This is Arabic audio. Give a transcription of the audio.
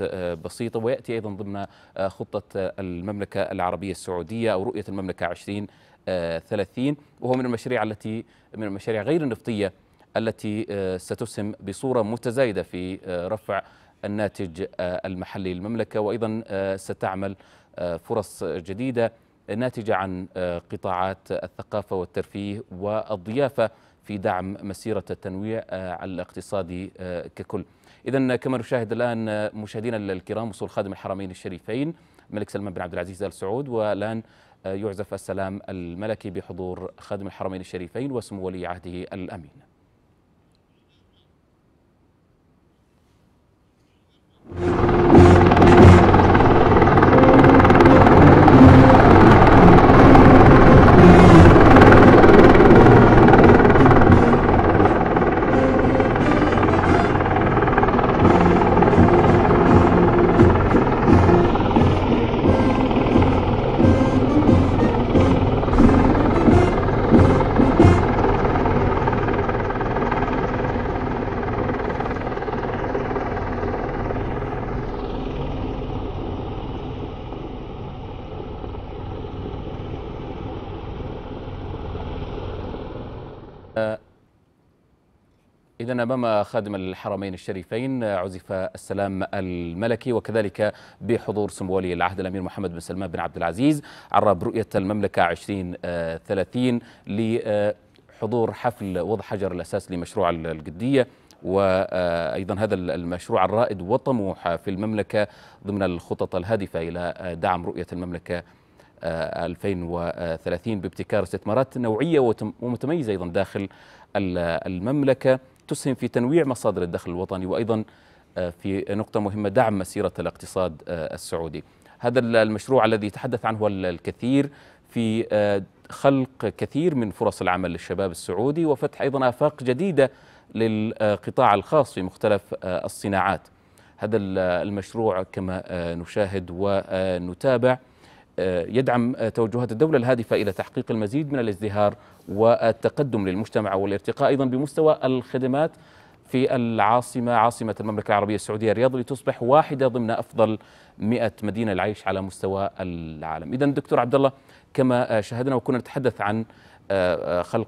آه، بسيطة ويأتي أيضا ضمن آه، خطة آه، المملكة العربية السعودية أو رؤية المملكة 2030 وهو من المشاريع التي من المشاريع غير النفطية التي ستسهم بصورة متزايدة في رفع الناتج المحلي للمملكة وأيضا ستعمل فرص جديدة ناتجة عن قطاعات الثقافة والترفيه والضيافة في دعم مسيرة التنويع آه، الاقتصادي آه، ككل إذا كما نشاهد الآن آه، مشاهدينا الكرام وصول خادم الحرمين الشريفين الملك سلمان بن عبد العزيز آل سعود والآن يعزف السلام الملكي بحضور خادم الحرمين الشريفين وسمو ولي عهده الأمين إذا أمام خادم الحرمين الشريفين عزف السلام الملكي وكذلك بحضور سمو ولي العهد الأمير محمد بن سلمان بن عبد العزيز عرب رؤية المملكة 2030 لحضور حفل وضع حجر الأساس لمشروع القدية وأيضا هذا المشروع الرائد وطموح في المملكة ضمن الخطط الهادفة إلى دعم رؤية المملكة 2030 بابتكار استثمارات نوعية ومتميزة أيضا داخل المملكة تسهم في تنويع مصادر الدخل الوطني وأيضا في نقطة مهمة دعم مسيرة الاقتصاد السعودي هذا المشروع الذي تحدث عنه الكثير في خلق كثير من فرص العمل للشباب السعودي وفتح أيضا آفاق جديدة للقطاع الخاص في مختلف الصناعات هذا المشروع كما نشاهد ونتابع آه، يدعم توجهات الدولة الهادفة إلى تحقيق المزيد من الازدهار والتقدم للمجتمع والارتقاء أيضا بمستوى الخدمات في العاصمة عاصمة المملكة العربية السعودية الرياض لتصبح واحدة ضمن أفضل 100 مدينة للعيش على مستوى العالم إذا دكتور عبد الله كما آه، شاهدنا وكنا نتحدث عن آه، خلق